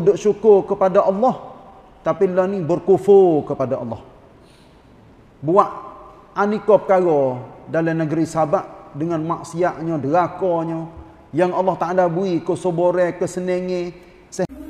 syukur duk syukur kepada Allah tapi lah ni berkufur kepada Allah buat aneka perkara dalam negeri sahabat dengan maksiatnya derakanya yang Allah tak ada kesuburan kesenangan sehingga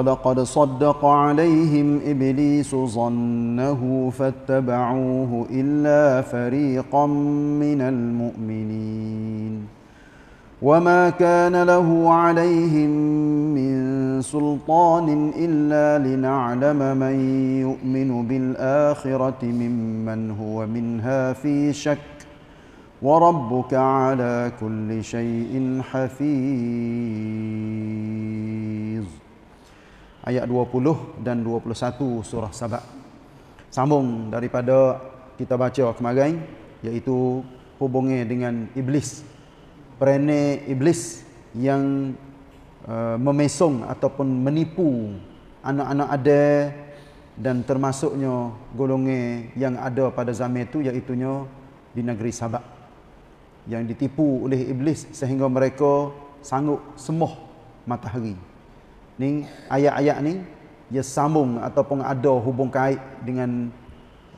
ولقد صدق عليهم ابليس ظنه فاتبعوه الا فريقا من المؤمنين وما كان له عليهم من سلطان الا لنعلم من يؤمن بالاخره ممن هو منها في شك وربك على كل شيء حفيظ ayat 20 dan 21 surah Sabah. Sambung daripada kita baca kemarin iaitu hubungnya dengan iblis. Perene iblis yang uh, memesong ataupun menipu anak-anak ada dan termasuknya golongan yang ada pada zaman itu iaitu di negeri Sabak yang ditipu oleh iblis sehingga mereka sanggup semua matahari ni ayat-ayat ni dia sambung ataupun ada hubung kait dengan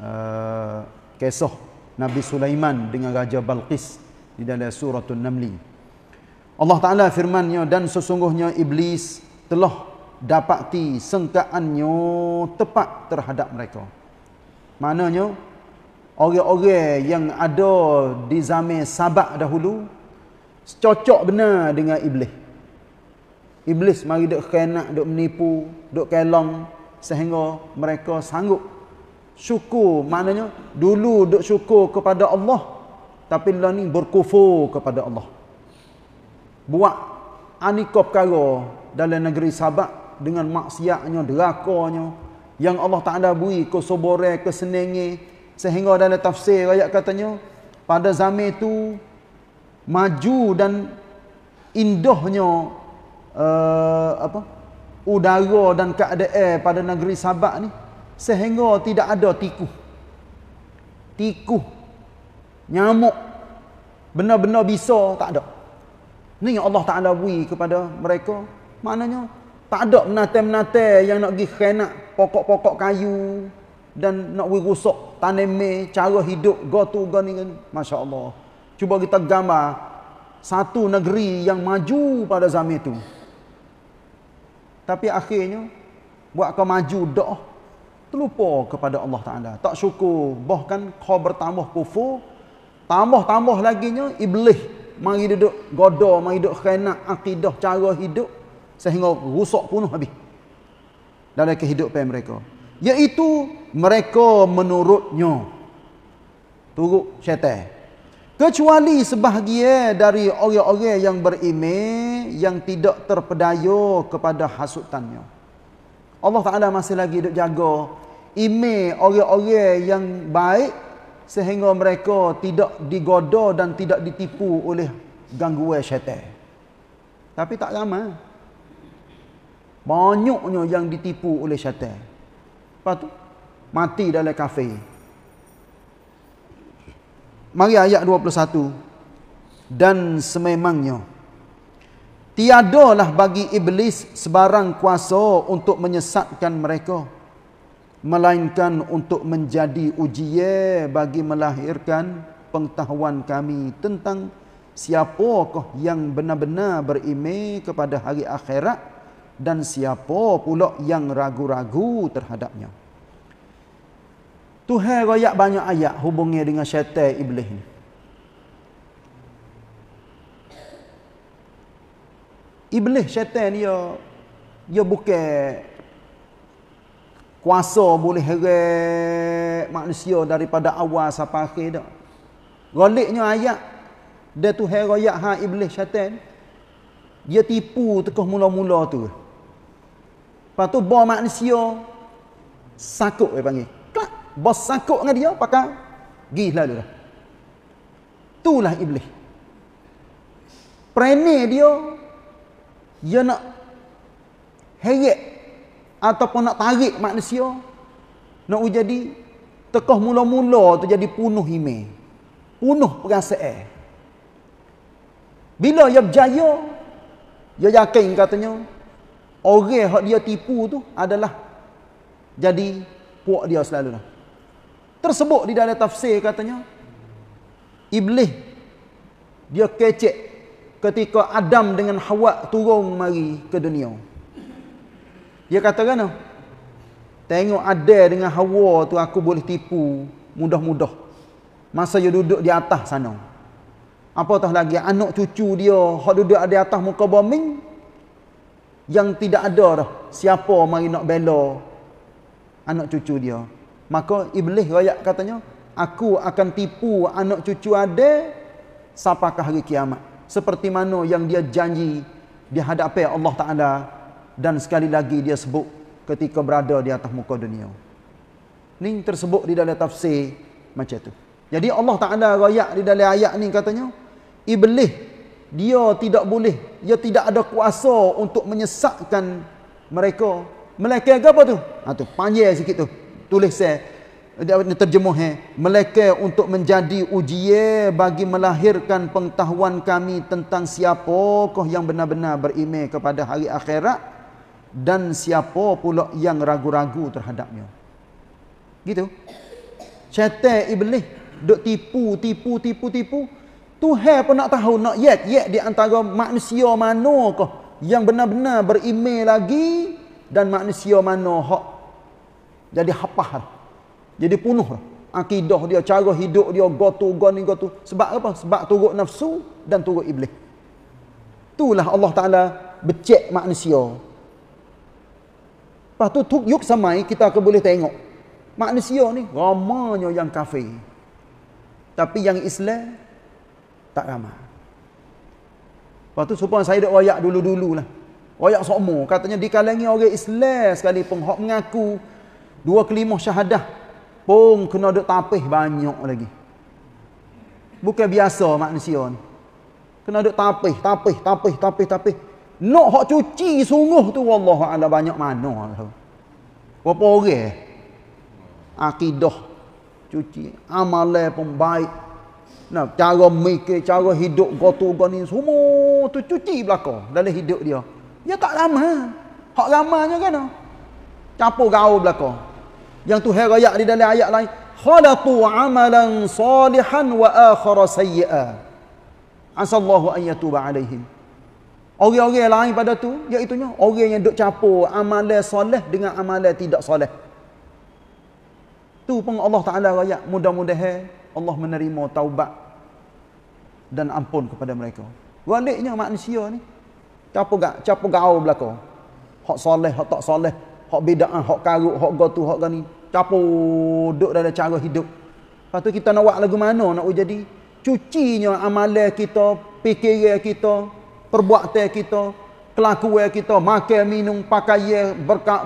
uh, kisah Nabi Sulaiman dengan Raja Balqis di dalam surah An-Naml. Allah Taala firman-Nya dan sesungguhnya iblis telah dapati sengkaannya tepat terhadap mereka. Maknanya orang-orang yang ada di zaman sabak dahulu cocok benar dengan iblis. Iblis mari duk khianat, duk menipu, duk kelong sehingga mereka sanggup syukur. Maknanya dulu duk syukur kepada Allah tapi lah ni berkufur kepada Allah. Buat aneka perkara dalam negeri Sabak dengan maksiatnya, derakanya yang Allah Taala beri kesubore, kesenenge sehingga dalam tafsir ayat katanya pada zaman itu maju dan indahnya uh, apa udara dan keadaan pada negeri Sabah ni sehingga tidak ada tikus tikus nyamuk benda-benda bisa tak ada ni yang Allah Taala beri kepada mereka maknanya tak ada menate-menate yang nak pergi khenak pokok-pokok kayu dan nak pergi rusak tanami cara hidup gotu gani Masya Allah cuba kita gambar satu negeri yang maju pada zaman itu tapi akhirnya buat kau maju doh terlupa kepada Allah Taala. Tak syukur, bahkan kau bertambah kufur, tambah-tambah laginya iblis mari duduk goda, mari duduk khianat akidah cara hidup sehingga rusak punuh habis dalam kehidupan mereka. Yaitu mereka menurutnya turut syaitan Kecuali sebahagia dari orang-orang yang berime yang tidak terpedaya kepada hasutannya. Allah Ta'ala masih lagi duduk jaga ime orang-orang yang baik sehingga mereka tidak digoda dan tidak ditipu oleh gangguan syaitan. Tapi tak ramai. Banyaknya yang ditipu oleh syaitan. Lepas tu, mati dalam kafir. Mari ayat 21. Dan sememangnya. Tiadalah bagi iblis sebarang kuasa untuk menyesatkan mereka. Melainkan untuk menjadi ujiye bagi melahirkan pengetahuan kami tentang siapakah yang benar-benar berime kepada hari akhirat dan siapa pula yang ragu-ragu terhadapnya. Tuhan raya banyak ayat hubungnya dengan syaitan iblis ni. Iblis syaitan ni dia dia bukan kuasa boleh heret manusia daripada awal sampai akhir dah. Goliknya ayat dia tu heroyak ha iblis syaitan dia tipu tekah mula-mula tu. Lepas tu bawa manusia sakut dia panggil bersangkut dengan dia pakai gi lalu dah itulah iblis perani dia dia nak heret ataupun nak tarik manusia nak jadi tekah mula-mula tu jadi penuh ime penuh perasaan bila dia berjaya dia yakin katanya orang yang dia tipu tu adalah jadi puak dia selalu lah tersebut di dalam tafsir katanya iblis dia kecek ketika Adam dengan Hawa turun mari ke dunia dia kata kan tengok ada dengan Hawa tu aku boleh tipu mudah-mudah masa dia duduk di atas sana apa apatah lagi anak cucu dia hak duduk di atas muka bumi yang tidak ada dah siapa mari nak bela anak cucu dia Maka iblis rakyat katanya, aku akan tipu anak cucu ada sampai hari kiamat. Seperti mana yang dia janji dihadapi Allah Ta'ala dan sekali lagi dia sebut ketika berada di atas muka dunia. Ini tersebut di dalam tafsir macam tu. Jadi Allah Ta'ala rakyat di dalam ayat ni katanya, iblis dia tidak boleh, dia tidak ada kuasa untuk menyesatkan mereka. Melaka apa tu? Ha, tu panjang sikit tu tulis saya eh. terjemah eh mereka untuk menjadi ujian bagi melahirkan pengetahuan kami tentang siapa kah yang benar-benar berime kepada hari akhirat dan siapa pula yang ragu-ragu terhadapnya gitu Cetek iblis duk tipu tipu tipu tipu Tuhan pun nak tahu nak yet, yet di antara manusia mana kah yang benar-benar berime lagi dan manusia mana hak jadi hapah dah. Jadi punuh dah. Akidah dia, cara hidup dia, gotu, goni, gotu. Sebab apa? Sebab turut nafsu dan turut iblis. Itulah Allah Ta'ala becek manusia. Lepas tu, tuk yuk samai, kita akan boleh tengok. Manusia ni, ramanya yang kafir. Tapi yang Islam, tak ramah. Lepas tu, supaya saya dah rakyat dulu-dululah. Rakyat semua. Katanya, dikalangi orang Islam sekalipun. Hak mengaku, Dua kelima syahadah pun kena duk tapih banyak lagi. Bukan biasa manusia ni. Kena duk tapih, tapih, tapih, tapih, tapih. Nak hak cuci sungguh tu Allah ada banyak mana. Berapa orang? Eh? Akidah cuci, amalan pun baik. Nah, cara mikir, cara hidup gotu gani semua tu cuci belaka dalam hidup dia. Dia tak lama. Hak lamanya kan? Capur gaul belakang yang Tuhan raya di dalam ayat lain khalaqu amalan salihan wa akhara sayyi'a asallahu an yatuba alaihim orang-orang lain pada tu iaitu nya orang yang dok campur amalan soleh dengan amalan tidak soleh tu pun Allah Taala raya mudah-mudahan Allah menerima taubat dan ampun kepada mereka waliknya manusia ni capo gak capo gaul belaka hak soleh hak tak soleh hak bedaan, hak karut, hak gotu, hak gani. capo duduk dalam cara hidup. Lepas tu kita nak buat lagu mana nak jadi? Cucinya amalan kita, pikir kita, perbuatan kita, kelakuan kita, makan, minum, pakaian,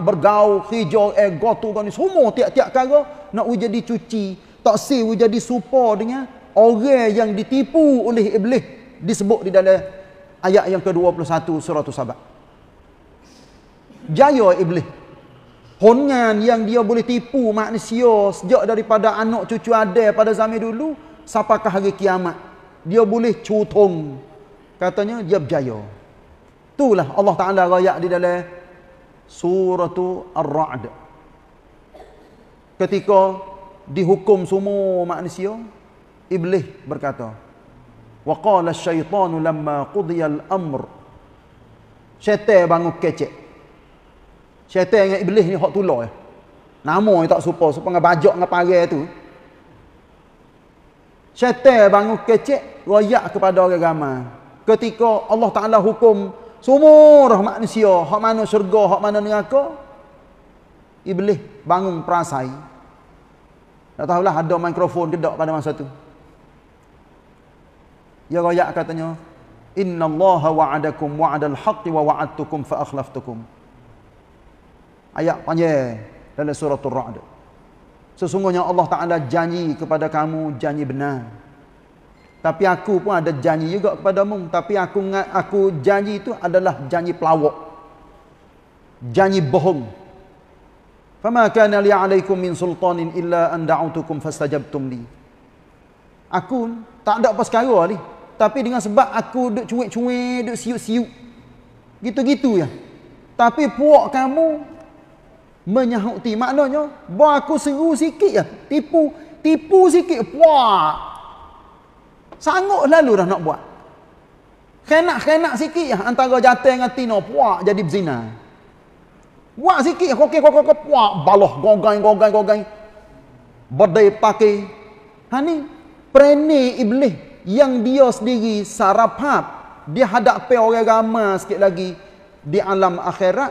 bergaul, hijau, eh, gotu, gani. Semua tiap-tiap cara nak jadi cuci. Tak sih jadi supa dengan orang yang ditipu oleh iblis disebut di dalam ayat yang ke-21 surah Sabah. Jaya iblis. Hongan yang dia boleh tipu manusia sejak daripada anak cucu adil pada zaman dulu, siapakah hari kiamat? Dia boleh cutung. Katanya dia berjaya. Itulah Allah Ta'ala rakyat di dalam suratu ar raad Ketika dihukum semua manusia, Iblis berkata, وَقَالَ الشَّيْطَانُ لَمَّا قُضِيَ الْأَمْرُ Syaitan bangun kecek. Syaitan dengan iblis ni hak tular ya. Eh. Nama yang tak serupa serupa dengan bajak dengan parang tu. Syaitan bangun kecek royak kepada orang ramai. Ketika Allah Taala hukum semua roh manusia, hak mana syurga, hak mana neraka, iblis bangun perasai. Tak tahulah ada mikrofon kedok pada masa tu. Ya royak katanya, "Inna Allah wa'adakum wa'dal haqqi wa wa'adtukum fa akhlaftukum." ayat panjang dalam surah Ar-Ra'd. Sesungguhnya Allah Taala janji kepada kamu janji benar. Tapi aku pun ada janji juga kepada kamu, tapi aku aku janji itu adalah janji pelawak. Janji bohong. Fama kana li 'alaikum min sultanin illa an da'utukum fastajabtum li. Aku tak ada apa sekara ni. Tapi dengan sebab aku duk cuik-cuik, duk siuk-siuk. Gitu-gitu ya. Tapi puak kamu menyahuti. Maknanya, buat aku seru sikit ya, Tipu, tipu sikit. Wah! Sanggup lalu dah nak buat. Kenak-kenak sikit ya, antara jatuh dengan tino. Wah! Jadi berzina. Buat sikit. ya, kok, kok, kok. Wah! Baloh, gogain, gogain, gogain. Berdaya pakai. Ha ni, perenai iblis yang dia sendiri sarapat dihadapi orang ramah sikit lagi di alam akhirat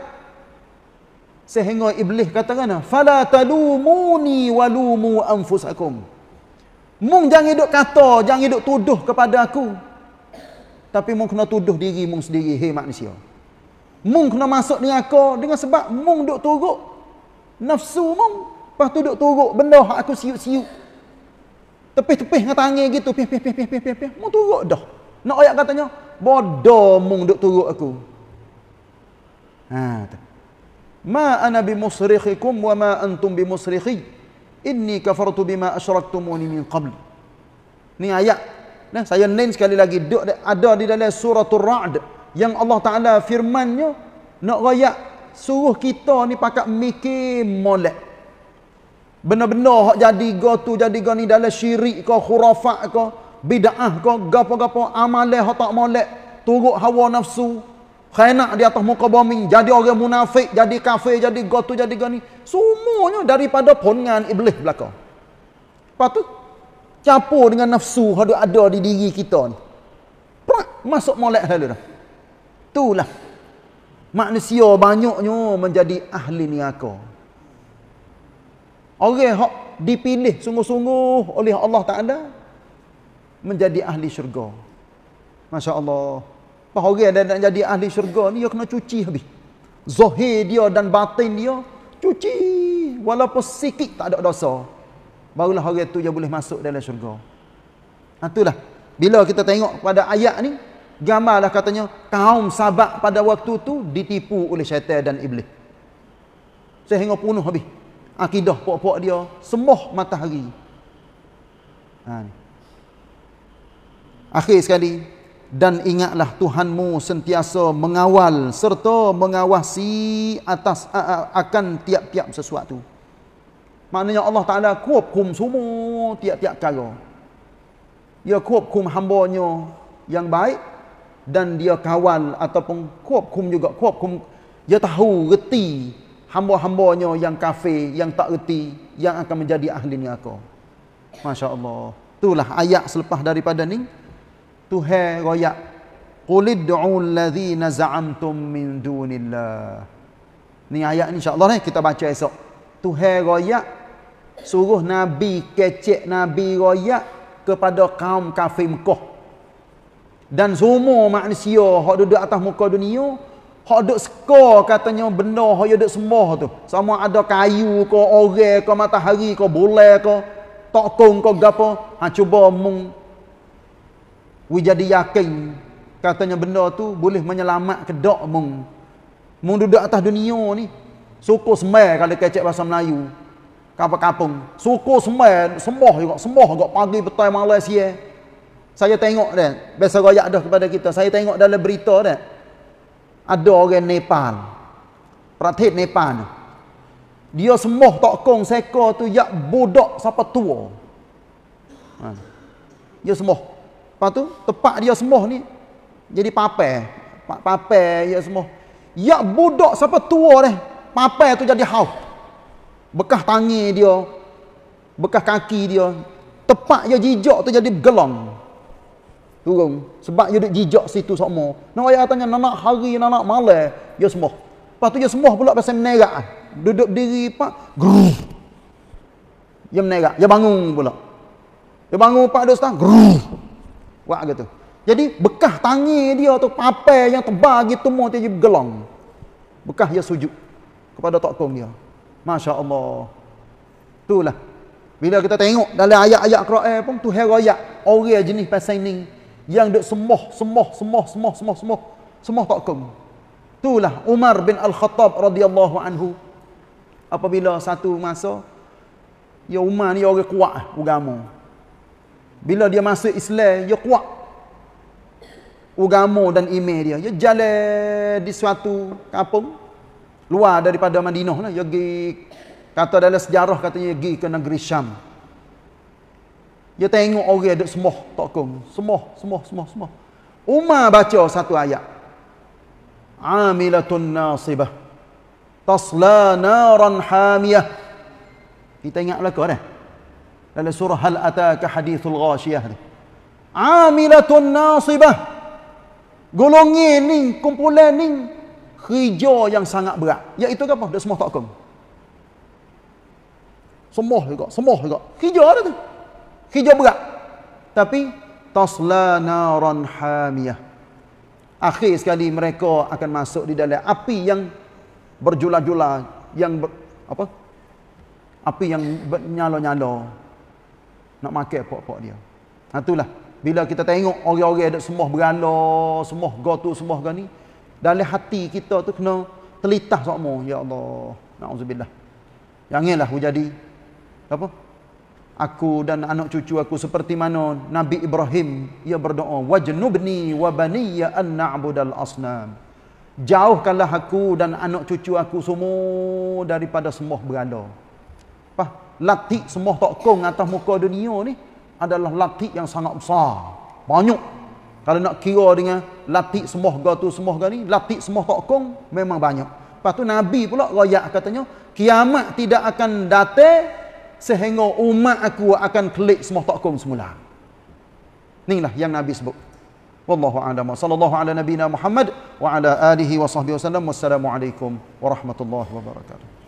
sehingga iblis kata kena fala talumuni walumu anfusakum mung jangan hidup kata jangan hidup tuduh kepada aku tapi mung kena tuduh diri mung sendiri hei manusia mung kena masuk ni aku dengan sebab mung duk turuk nafsu mung lepas tu duk turuk benda hak aku siuk-siuk tepih-tepih dengan tangan gitu pih pih pih pih pih pih mung turuk dah nak ayat katanya bodoh mung duk turuk aku ha tepih Ma ana bimusrikhikum wa ma antum bimusrikhi. Inni kafartu bima asyraktumuni min qabl. Ni ayat. Nah, saya nain sekali lagi. Ada di dalam surah Ra'd. Yang Allah Ta'ala firmannya. Nak raya. Suruh kita ni pakat mikir molek. Benar-benar hak jadi go tu jadi go ni dalam syirik ke khurafat ke. Bida'ah ke. Gapa-gapa amalek hak tak molek. Turut hawa nafsu khainat di atas muka bumi jadi orang munafik jadi kafir jadi gotu jadi gani semuanya daripada pongan iblis belakang. lepas tu capur dengan nafsu yang ada di diri kita ni Prak, masuk molek lalu dah itulah manusia banyaknya menjadi ahli ni aku orang yang dipilih sungguh-sungguh oleh Allah Ta'ala menjadi ahli syurga Masya Allah apa orang dia nak jadi ahli syurga ni dia kena cuci habis. Zahir dia dan batin dia cuci walaupun sikit tak ada dosa. Barulah orang tu dia boleh masuk dalam syurga. Ha itulah. Bila kita tengok pada ayat ni gamalah katanya kaum sabak pada waktu tu ditipu oleh syaitan dan iblis. Sehingga punuh habis. Akidah pokok-pok dia sembah matahari. Ha ni. Akhir sekali dan ingatlah Tuhanmu sentiasa mengawal serta mengawasi atas akan tiap-tiap sesuatu. Maknanya Allah Ta'ala kuap semua tiap-tiap kala. Dia kuap hambanya yang baik dan dia kawal ataupun kuap juga. Kuap dia tahu, reti hamba-hambanya yang kafe yang tak reti, yang akan menjadi ahli ni aku. Masya Allah. Itulah ayat selepas daripada ni. Tuhan royak. Qulid du'u allazina za'amtum min dunillah. Ni ayat ni insya-Allah ni kita baca esok. Tuhan royak suruh nabi kecek nabi royak kepada kaum kafir Mekah. Dan semua manusia hak duduk atas muka dunia, hak duduk sekor katanya benda hak duduk semua tu. Sama ada kayu ke, orang ke, matahari ke, bulan ke, tokong ke, gapo, ha cuba mung we jadi yakin katanya benda tu boleh menyelamat kedok mung mung duduk atas dunia ni suku sembah kalau kecek bahasa Melayu kapak kapung suku sembah sembah juga sembah juga pagi petai malam siya saya tengok dia biasa rakyat dah kepada kita saya tengok dalam berita dia ada orang Nepal Pratih Nepal dia sembah tokong seko tu yak budak siapa tua ha. dia sembah Lepas tu, tepat dia semua ni, jadi papai. Papai dia semua. Ya budak siapa tua dah. Papai tu jadi hau. Bekah tangi dia. Bekah kaki dia. Tepat dia jijok tu jadi gelong. Turun. Sebab dia duduk jijok situ semua. Nak ayah tanya, nak hari, nak malam. Dia semua. Lepas tu dia semua pula pasal menerak. Duduk diri, pak. Gruh. Dia menerak. Dia bangun pula. Dia bangun, pak, dia setang. Gruh. Buat gitu. Jadi bekah tangi dia tu papai yang tebal gitu mau dia gelong. Bekah dia sujud kepada tokong dia. Masya-Allah. Itulah. Bila kita tengok dalam ayat-ayat Quran pun tu heroyak orang jenis pasal ni yang duk sembah, sembah, sembah, sembah, sembah, sembah, sembah tokong. Itulah Umar bin Al-Khattab radhiyallahu anhu. Apabila satu masa ya Umar ni orang kuat lah, agama. Bila dia masuk Islam, dia kuat. Ugamo dan iman dia. Dia jalan di suatu kampung. Luar daripada Madinah. Lah. Dia pergi, kata dalam sejarah katanya, pergi ke negeri Syam. Dia tengok orang ada semua tokong. Semua, semua, semua, semua. Umar baca satu ayat. Amilatun nasibah. Tasla naran hamiyah. Kita ingat kau dah. Kan? Eh? Lalu surah hal ataka hadithul ghashiyah ni. Amilatun nasibah. Golongi ni, kumpulan ni, kerja yang sangat berat. Iaitu ya, apa? Dia semua tak kong. Semua juga, semua juga. Kerja ada tu. Kerja berat. Tapi, tasla naran hamiyah. Akhir sekali mereka akan masuk di dalam api yang berjula-jula, yang ber, apa? Api yang nyala-nyala nak makan pokok-pokok dia. Ha itulah bila kita tengok orang-orang ada sembah berhala, sembah gotu, sembah gani, dalam hati kita tu kena telitah sokmo, ya Allah. Nauzubillah. Janganlah jadi apa? Aku dan anak cucu aku seperti mana Nabi Ibrahim ia berdoa, wajnubni wa baniya an na'budal asnam. Jauhkanlah aku dan anak cucu aku semua daripada sembah berhala. Apa? latik semua tak kong atas muka dunia ni adalah latik yang sangat besar. Banyak. Kalau nak kira dengan latik semua gatu semua ni, latik semua tak kong memang banyak. Lepas tu Nabi pula rakyat katanya, kiamat tidak akan datang sehingga umat aku akan klik semua tak kong semula. Inilah yang Nabi sebut. Wallahu a'lam. Sallallahu ala nabiyyina Muhammad wa ala alihi wa sahbihi wasallam. Wassalamualaikum warahmatullahi wabarakatuh.